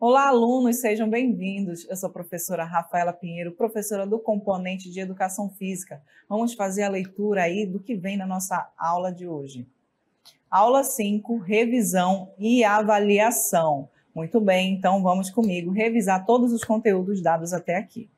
Olá, alunos, sejam bem-vindos. Eu sou a professora Rafaela Pinheiro, professora do componente de Educação Física. Vamos fazer a leitura aí do que vem na nossa aula de hoje. Aula 5, revisão e avaliação. Muito bem, então vamos comigo revisar todos os conteúdos dados até aqui.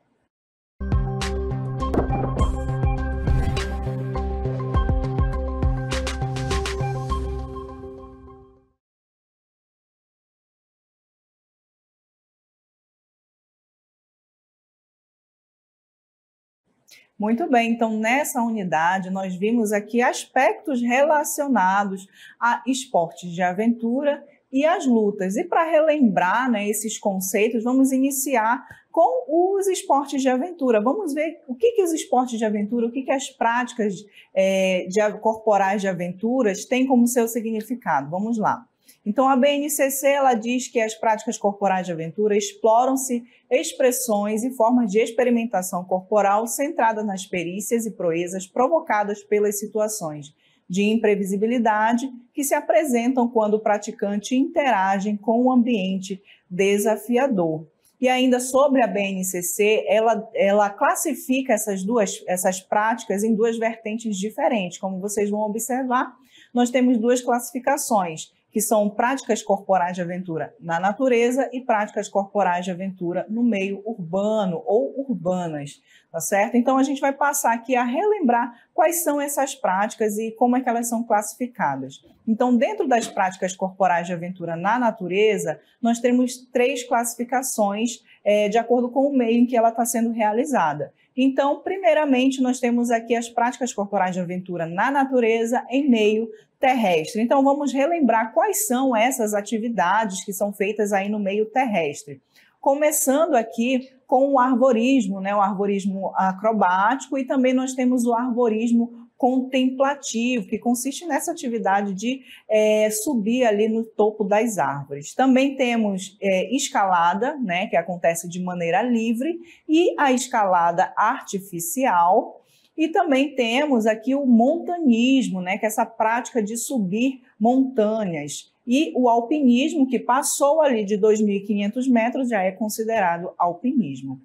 Muito bem, então nessa unidade nós vimos aqui aspectos relacionados a esportes de aventura e as lutas. E para relembrar né, esses conceitos, vamos iniciar com os esportes de aventura. Vamos ver o que, que os esportes de aventura, o que, que as práticas é, de, corporais de aventuras têm como seu significado. Vamos lá. Então, a BNCC ela diz que as práticas corporais de aventura exploram-se expressões e formas de experimentação corporal centradas nas perícias e proezas provocadas pelas situações de imprevisibilidade que se apresentam quando o praticante interage com um ambiente desafiador. E ainda sobre a BNCC, ela, ela classifica essas duas essas práticas em duas vertentes diferentes. Como vocês vão observar, nós temos duas classificações que são práticas corporais de aventura na natureza e práticas corporais de aventura no meio urbano ou urbanas, tá certo? Então a gente vai passar aqui a relembrar quais são essas práticas e como é que elas são classificadas. Então, dentro das práticas corporais de aventura na natureza, nós temos três classificações é, de acordo com o meio em que ela está sendo realizada. Então, primeiramente, nós temos aqui as práticas corporais de aventura na natureza em meio terrestre. Então, vamos relembrar quais são essas atividades que são feitas aí no meio terrestre. Começando aqui com o arborismo, né? O arborismo acrobático e também nós temos o arborismo contemplativo, que consiste nessa atividade de é, subir ali no topo das árvores. Também temos é, escalada, né, que acontece de maneira livre, e a escalada artificial. E também temos aqui o montanismo, né, que é essa prática de subir montanhas. E o alpinismo, que passou ali de 2.500 metros, já é considerado alpinismo.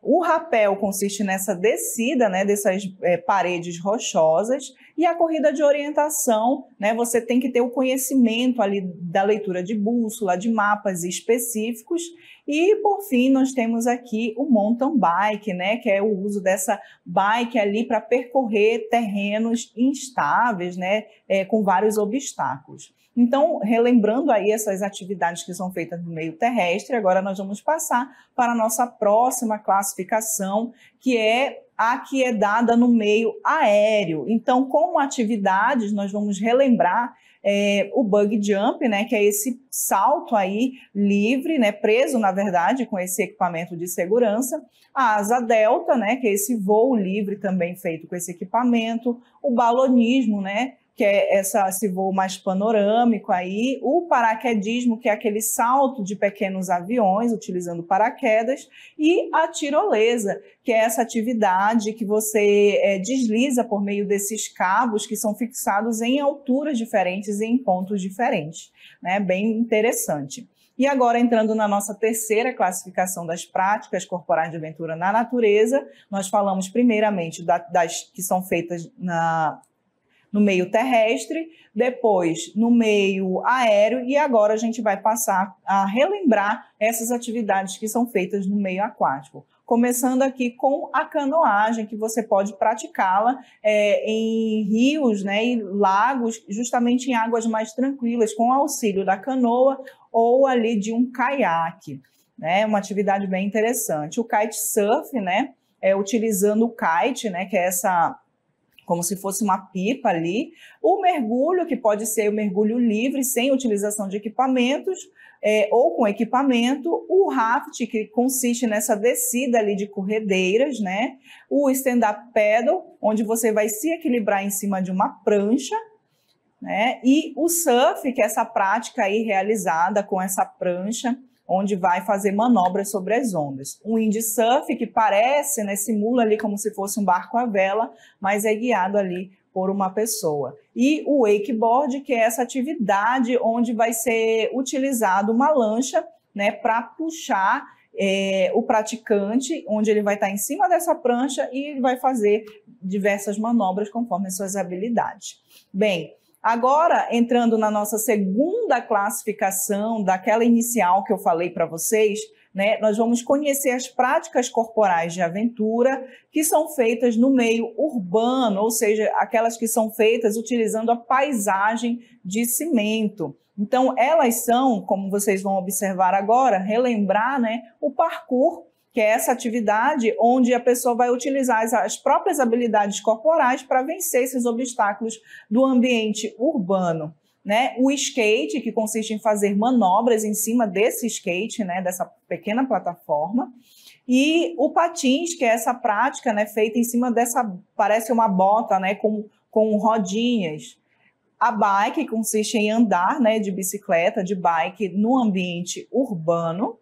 O rapel consiste nessa descida, né, dessas é, paredes rochosas, e a corrida de orientação, né, você tem que ter o conhecimento ali da leitura de bússola, de mapas específicos, e por fim nós temos aqui o mountain bike, né, que é o uso dessa bike ali para percorrer terrenos instáveis, né, é, com vários obstáculos. Então, relembrando aí essas atividades que são feitas no meio terrestre, agora nós vamos passar para a nossa próxima classificação, que é a que é dada no meio aéreo. Então, como atividades, nós vamos relembrar é, o bug jump, né, que é esse salto aí livre, né, preso na verdade com esse equipamento de segurança, a asa delta, né, que é esse voo livre também feito com esse equipamento, o balonismo, né, que é essa, esse voo mais panorâmico aí, o paraquedismo, que é aquele salto de pequenos aviões utilizando paraquedas, e a tirolesa, que é essa atividade que você é, desliza por meio desses cabos que são fixados em alturas diferentes e em pontos diferentes. Né? Bem interessante. E agora, entrando na nossa terceira classificação das práticas corporais de aventura na natureza, nós falamos primeiramente das que são feitas na, no meio terrestre, depois no meio aéreo e agora a gente vai passar a relembrar essas atividades que são feitas no meio aquático. Começando aqui com a canoagem, que você pode praticá-la é, em rios né, e lagos, justamente em águas mais tranquilas, com auxílio da canoa ou ali de um caiaque. Né, uma atividade bem interessante. O kitesurf, né, é, utilizando o kite, né, que é essa como se fosse uma pipa ali. O mergulho, que pode ser o mergulho livre, sem utilização de equipamentos, é, ou com equipamento. O raft, que consiste nessa descida ali de corredeiras, né? O stand-up paddle, onde você vai se equilibrar em cima de uma prancha, né? E o surf, que é essa prática aí realizada com essa prancha, onde vai fazer manobras sobre as ondas. Um windsurf que parece, né, simula ali como se fosse um barco à vela, mas é guiado ali por uma pessoa. E o wakeboard, que é essa atividade onde vai ser utilizado uma lancha, né, para puxar é, o praticante, onde ele vai estar tá em cima dessa prancha e vai fazer diversas manobras conforme as suas habilidades. Bem, Agora, entrando na nossa segunda classificação, daquela inicial que eu falei para vocês, né, nós vamos conhecer as práticas corporais de aventura que são feitas no meio urbano, ou seja, aquelas que são feitas utilizando a paisagem de cimento. Então, elas são, como vocês vão observar agora, relembrar né, o parkour que é essa atividade onde a pessoa vai utilizar as, as próprias habilidades corporais para vencer esses obstáculos do ambiente urbano. Né? O skate, que consiste em fazer manobras em cima desse skate, né? dessa pequena plataforma, e o patins, que é essa prática né? feita em cima dessa, parece uma bota né? com, com rodinhas. A bike consiste em andar né? de bicicleta, de bike, no ambiente urbano.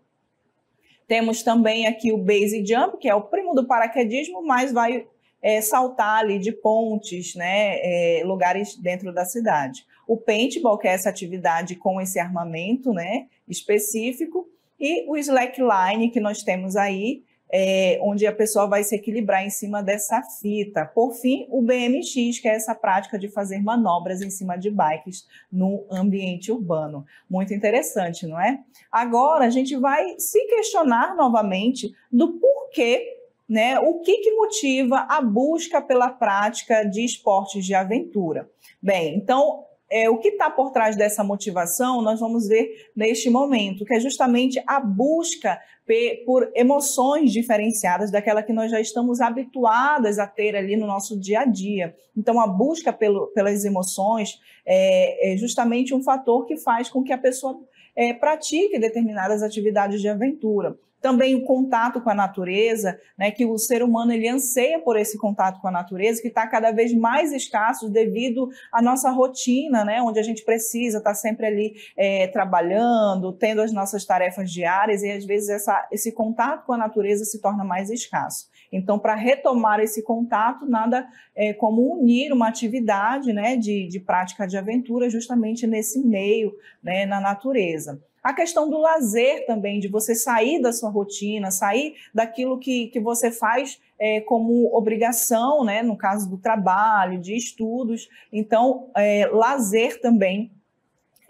Temos também aqui o base jump, que é o primo do paraquedismo, mas vai é, saltar ali de pontes, né, é, lugares dentro da cidade. O paintball, que é essa atividade com esse armamento né, específico, e o slackline, que nós temos aí, é, onde a pessoa vai se equilibrar em cima dessa fita. Por fim, o BMX, que é essa prática de fazer manobras em cima de bikes no ambiente urbano. Muito interessante, não é? Agora a gente vai se questionar novamente do porquê. Né, o que, que motiva a busca pela prática de esportes de aventura? Bem, então é, o que está por trás dessa motivação, nós vamos ver neste momento, que é justamente a busca por emoções diferenciadas daquela que nós já estamos habituadas a ter ali no nosso dia a dia. Então, a busca pelo, pelas emoções é, é justamente um fator que faz com que a pessoa é, pratique determinadas atividades de aventura. Também o contato com a natureza, né, que o ser humano ele anseia por esse contato com a natureza, que está cada vez mais escasso devido à nossa rotina, né, onde a gente precisa estar tá sempre ali é, trabalhando, tendo as nossas tarefas diárias, e às vezes essa, esse contato com a natureza se torna mais escasso. Então, para retomar esse contato, nada é, como unir uma atividade né, de, de prática de aventura justamente nesse meio, né, na natureza. A questão do lazer também, de você sair da sua rotina, sair daquilo que, que você faz é, como obrigação, né? no caso do trabalho, de estudos. Então, é, lazer também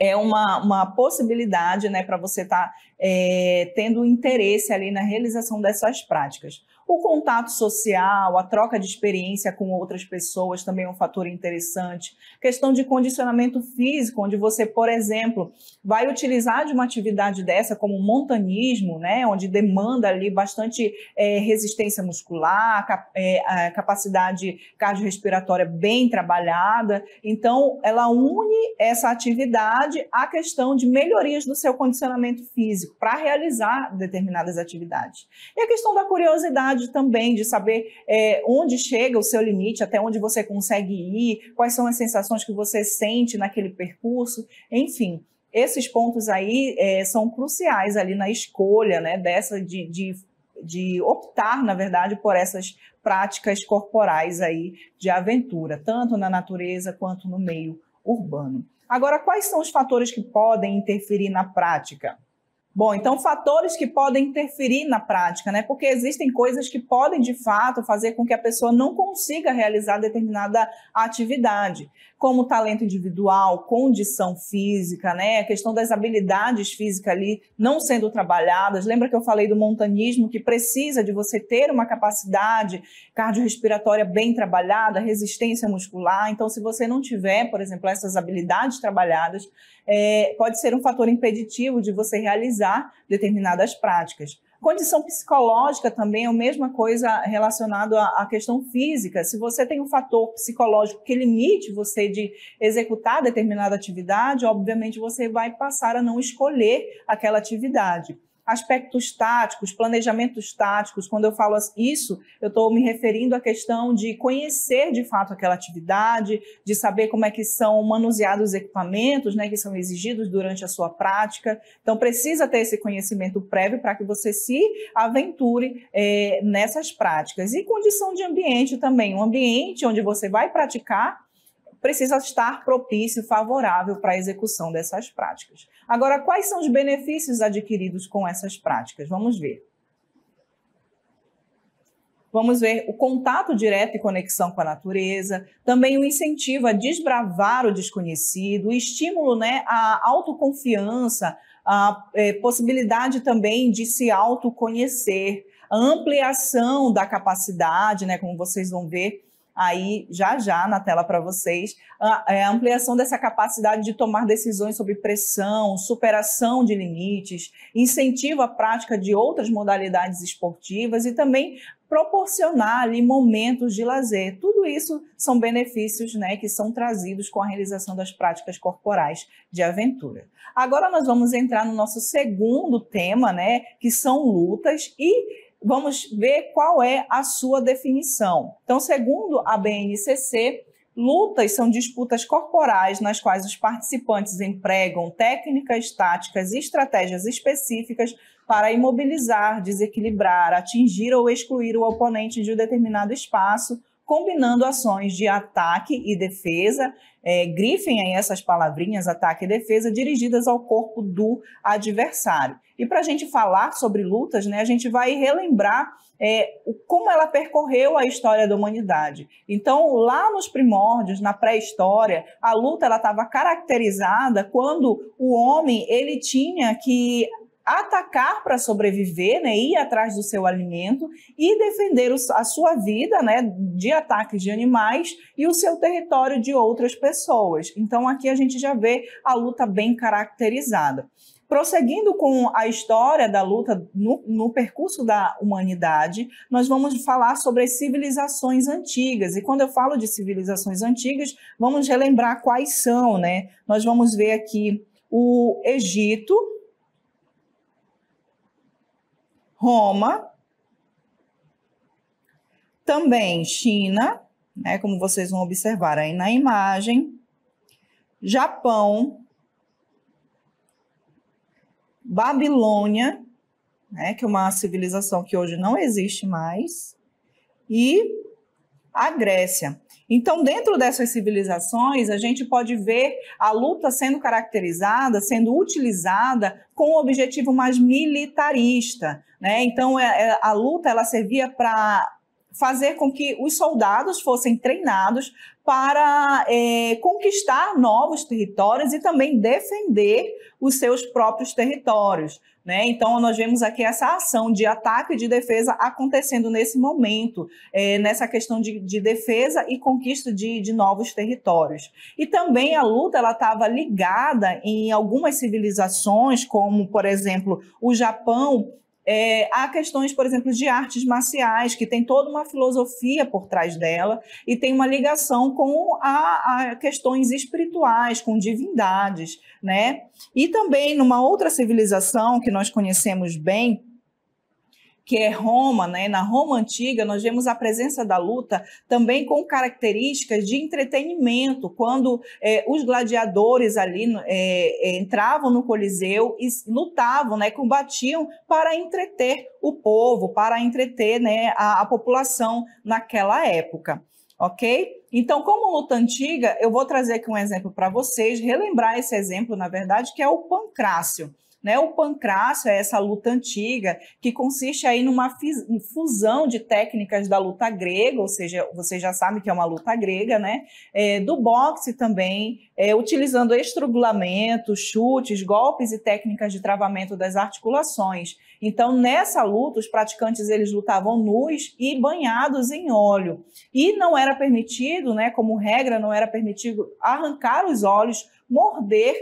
é uma, uma possibilidade né, para você estar tá, é, tendo interesse ali na realização dessas práticas. O contato social, a troca de experiência com outras pessoas também é um fator interessante. Questão de condicionamento físico, onde você, por exemplo, vai utilizar de uma atividade dessa como montanismo, né, onde demanda ali bastante é, resistência muscular, cap é, capacidade cardiorrespiratória bem trabalhada. Então, ela une essa atividade à questão de melhorias do seu condicionamento físico para realizar determinadas atividades. E a questão da curiosidade também de saber é, onde chega o seu limite, até onde você consegue ir, quais são as sensações que você sente naquele percurso, enfim. Esses pontos aí é, são cruciais ali na escolha né, dessa de, de, de optar, na verdade, por essas práticas corporais aí de aventura, tanto na natureza quanto no meio urbano. Agora, quais são os fatores que podem interferir na prática? Bom, então fatores que podem interferir na prática, né? Porque existem coisas que podem de fato fazer com que a pessoa não consiga realizar determinada atividade como talento individual, condição física, né? A questão das habilidades físicas ali não sendo trabalhadas. Lembra que eu falei do montanismo que precisa de você ter uma capacidade cardiorrespiratória bem trabalhada, resistência muscular. Então, se você não tiver, por exemplo, essas habilidades trabalhadas, é, pode ser um fator impeditivo de você realizar determinadas práticas. Condição psicológica também é a mesma coisa relacionada à questão física. Se você tem um fator psicológico que limite você de executar determinada atividade, obviamente você vai passar a não escolher aquela atividade aspectos táticos, planejamentos táticos. Quando eu falo isso, eu estou me referindo à questão de conhecer de fato aquela atividade, de saber como é que são manuseados os equipamentos, né, que são exigidos durante a sua prática. Então, precisa ter esse conhecimento prévio para que você se aventure é, nessas práticas. E condição de ambiente também, um ambiente onde você vai praticar precisa estar propício, favorável para a execução dessas práticas. Agora, quais são os benefícios adquiridos com essas práticas? Vamos ver. Vamos ver o contato direto e conexão com a natureza, também o incentivo a desbravar o desconhecido, o estímulo né, à autoconfiança, a é, possibilidade também de se autoconhecer, a ampliação da capacidade, né, como vocês vão ver, aí já já na tela para vocês, é, a, ampliação dessa capacidade de tomar decisões sobre pressão, superação de limites, incentivo à prática de outras modalidades esportivas e também proporcionar ali momentos de lazer. Tudo isso são benefícios né, que são trazidos com a realização das práticas corporais de aventura. Agora nós vamos entrar no nosso segundo tema, né, que são lutas e vamos ver qual é a sua definição. Então, segundo a BNCC, lutas são disputas corporais nas quais os participantes empregam técnicas, táticas e estratégias específicas para imobilizar, desequilibrar, atingir ou excluir o oponente de um determinado espaço combinando ações de ataque e defesa. É, grifem aí essas palavrinhas, ataque e defesa, dirigidas ao corpo do adversário. E para a gente falar sobre lutas, né, a gente vai relembrar é, como ela percorreu a história da humanidade. Então, lá nos primórdios, na pré-história, a luta ela estava caracterizada quando o homem ele tinha que atacar para sobreviver, né, ir atrás do seu alimento e defender a sua vida, né, de ataques de animais e o seu território de outras pessoas. Então aqui a gente já vê a luta bem caracterizada. Prosseguindo com a história da luta no, no, percurso da humanidade, nós vamos falar sobre as civilizações antigas. E quando eu falo de civilizações antigas, vamos relembrar quais são, né? Nós vamos ver aqui o Egito, Roma, também China, né, como vocês vão observar aí na imagem, Japão, Babilônia, né, que é uma civilização que hoje não existe mais, e a Grécia. Então, dentro dessas civilizações, a gente pode ver a luta sendo caracterizada, sendo utilizada com um objetivo mais militarista. Né? Então, é, é, a luta ela servia para fazer com que os soldados fossem treinados para é, conquistar novos territórios e também defender os seus próprios territórios. Né? Então, nós vemos aqui essa ação de ataque e de defesa acontecendo nesse momento, é, nessa questão de, de, defesa e conquista de, de, novos territórios. E também a luta estava ligada em algumas civilizações, como, por exemplo, o Japão, é, há questões, por exemplo, de artes marciais, que tem toda uma filosofia por trás dela e tem uma ligação com a, a questões espirituais, com divindades, né? E também numa outra civilização que nós conhecemos bem, que é Roma, né? na Roma antiga, nós vemos a presença da luta também com características de entretenimento, quando é, os gladiadores ali é, é, entravam no Coliseu e lutavam, né? combatiam para entreter o povo, para entreter né? a, a população naquela época ok? Então, como luta antiga, eu vou trazer aqui um exemplo para vocês, relembrar esse exemplo, na verdade, que é o Pancrácio. Né? O pancrácio é essa luta antiga que consiste aí numa fusão de técnicas da luta grega, ou seja, você já sabe que é uma luta grega, né? É, do boxe também, é, utilizando estrangulamentos, chutes, golpes e técnicas de travamento das articulações. Então, nessa luta, os praticantes eles lutavam nus e banhados em óleo. E não era permitido, né, como regra, não era permitido arrancar os olhos, morder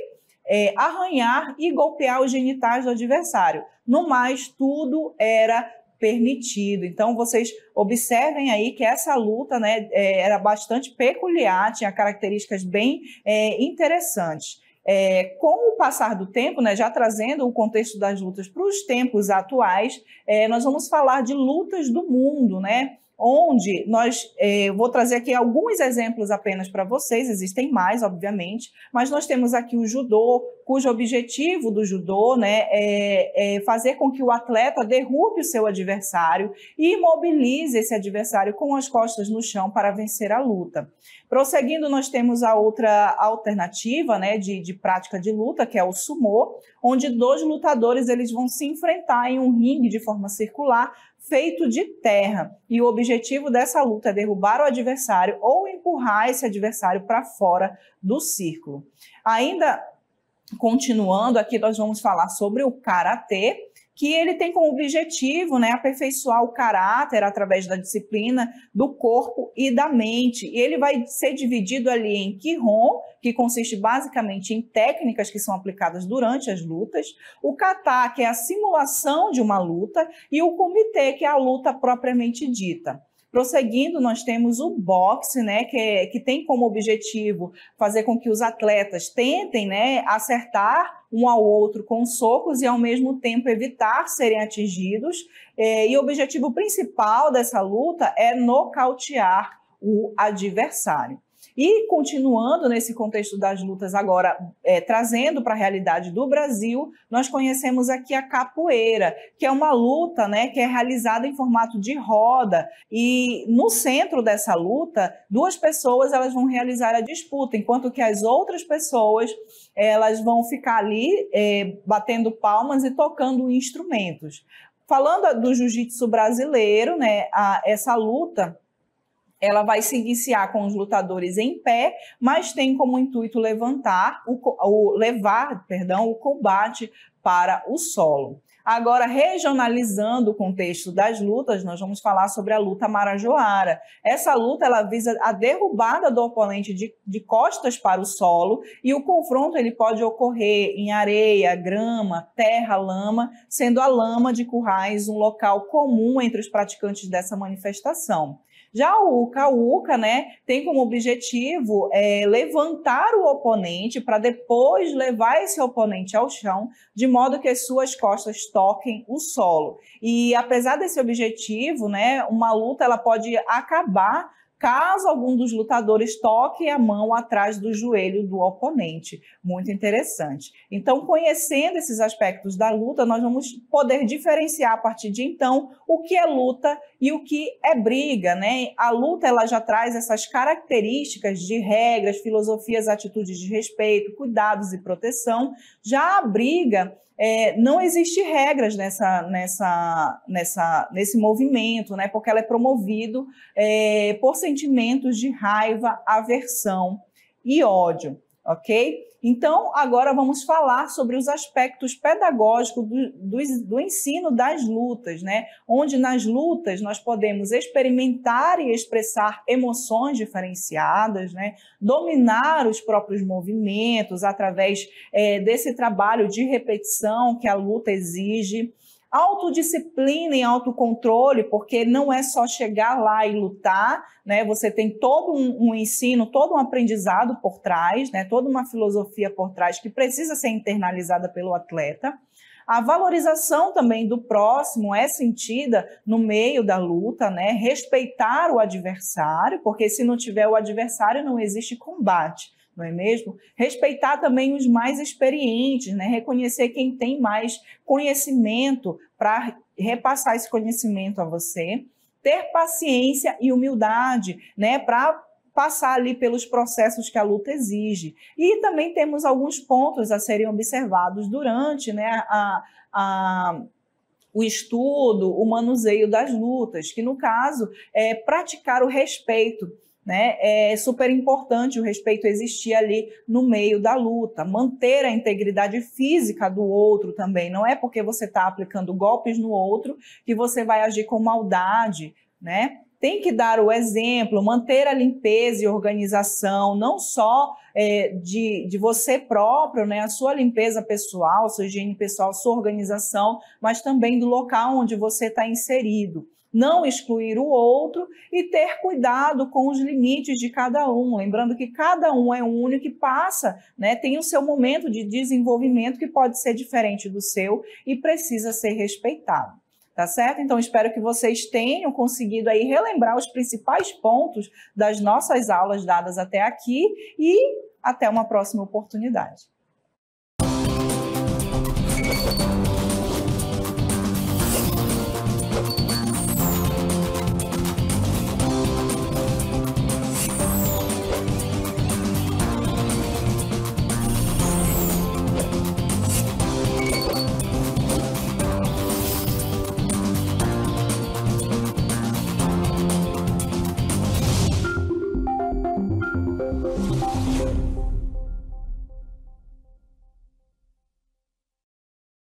é, arranhar e golpear os genitais do adversário. No mais, tudo era permitido. Então, vocês observem aí que essa luta né, é, era bastante peculiar, tinha características bem é, interessantes. É, com o passar do tempo, né, já trazendo o contexto das lutas para os tempos atuais, é, nós vamos falar de lutas do mundo, né? onde nós, é, vou trazer aqui alguns exemplos apenas para vocês, existem mais, obviamente, mas nós temos aqui o judô, cujo objetivo do judô né, é, é fazer com que o atleta derrube o seu adversário e imobilize esse adversário com as costas no chão para vencer a luta. Prosseguindo, nós temos a outra alternativa né, de, de prática de luta, que é o sumô, onde dois lutadores eles vão se enfrentar em um ringue de forma circular, feito de terra. E o objetivo dessa luta é derrubar o adversário ou empurrar esse adversário para fora do círculo. Ainda continuando, aqui nós vamos falar sobre o karatê que ele tem como objetivo né, aperfeiçoar o caráter através da disciplina do corpo e da mente. E ele vai ser dividido ali em Kihon, que consiste basicamente em técnicas que são aplicadas durante as lutas, o Kata, que é a simulação de uma luta, e o Kumite, que é a luta propriamente dita. Prosseguindo, nós temos o boxe, né, que, é, que tem como objetivo fazer com que os atletas tentem né, acertar um ao outro com socos e, ao mesmo tempo, evitar serem atingidos. É, e o objetivo principal dessa luta é nocautear o adversário. E continuando nesse contexto das lutas, agora é, trazendo para a realidade do Brasil, nós conhecemos aqui a capoeira, que é uma luta né, que é realizada em formato de roda. E no centro dessa luta, duas pessoas elas vão realizar a disputa, enquanto que as outras pessoas elas vão ficar ali é, batendo palmas e tocando instrumentos. Falando do jiu-jitsu brasileiro, né, a, essa luta ela vai se iniciar com os lutadores em pé, mas tem como intuito levantar o, o levar, perdão, o combate para o solo. Agora, regionalizando o contexto das lutas, nós vamos falar sobre a luta marajoara. Essa luta ela visa a derrubada do oponente de, de costas para o solo e o confronto ele pode ocorrer em areia, grama, terra, lama, sendo a lama de currais um local comum entre os praticantes dessa manifestação. Já o CAUCA, né, tem como objetivo é, levantar o oponente para depois levar esse oponente ao chão, de modo que suas costas toquem o solo. E apesar desse objetivo, né, uma luta ela pode acabar caso algum dos lutadores toque a mão atrás do joelho do oponente. Muito interessante. Então, conhecendo esses aspectos da luta, nós vamos poder diferenciar a partir de então o que é luta e o que é briga, né? A luta ela já traz essas características de regras, filosofias, atitudes de respeito, cuidados e proteção. Já a briga, é, não existe regras nessa, nessa, nessa, nesse movimento, né? Porque ela é promovido é, por sentimentos de raiva, aversão e ódio, ok? Então, agora vamos falar sobre os aspectos pedagógicos do, do, do, ensino das lutas, né? Onde nas lutas nós podemos experimentar e expressar emoções diferenciadas, né? Dominar os próprios movimentos através é, desse trabalho de repetição que a luta exige autodisciplina e autocontrole, porque não é só chegar lá e lutar, né? Você tem todo um, um, ensino, todo um aprendizado por trás, né? Toda uma filosofia por trás que precisa ser internalizada pelo atleta. A valorização também do próximo é sentida no meio da luta, né? Respeitar o adversário, porque se não tiver o adversário, não existe combate não é mesmo? Respeitar também os mais experientes, né? reconhecer quem tem mais conhecimento para repassar esse conhecimento a você, ter paciência e humildade né? para passar ali pelos processos que a luta exige. E também temos alguns pontos a serem observados durante né? a, a o estudo, o manuseio das lutas, que no caso é praticar o respeito né? É super importante o respeito existir ali no meio da luta, manter a integridade física do outro também. Não é porque você está aplicando golpes no outro que você vai agir com maldade, né? Tem que dar o exemplo, manter a limpeza e organização, não só é, de, de você próprio, né, a sua limpeza pessoal, sua higiene pessoal, sua organização, mas também do local onde você está inserido não excluir o outro e ter cuidado com os limites de cada um. Lembrando que cada um é único e passa, né, tem o seu momento de desenvolvimento que pode ser diferente do seu e precisa ser respeitado. Tá certo? Então, espero que vocês tenham conseguido aí relembrar os principais pontos das nossas aulas dadas até aqui e até uma próxima oportunidade.